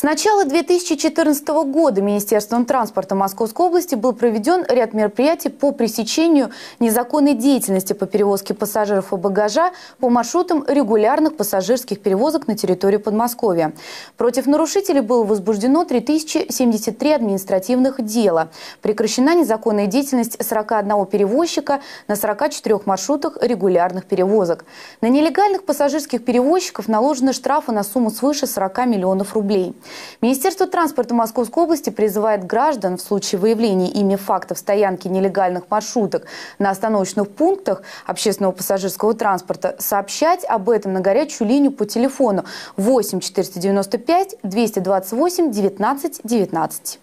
С начала 2014 года Министерством транспорта Московской области был проведен ряд мероприятий по пресечению незаконной деятельности по перевозке пассажиров и багажа по маршрутам регулярных пассажирских перевозок на территории Подмосковья. Против нарушителей было возбуждено 3073 административных дела. Прекращена незаконная деятельность 41 перевозчика на 44 маршрутах регулярных перевозок. На нелегальных пассажирских перевозчиков наложены штрафы на сумму свыше 40 миллионов рублей. Министерство транспорта Московской области призывает граждан в случае выявления ими фактов стоянки нелегальных маршруток на остановочных пунктах общественного пассажирского транспорта сообщать об этом на горячую линию по телефону 8 495 228 19 19.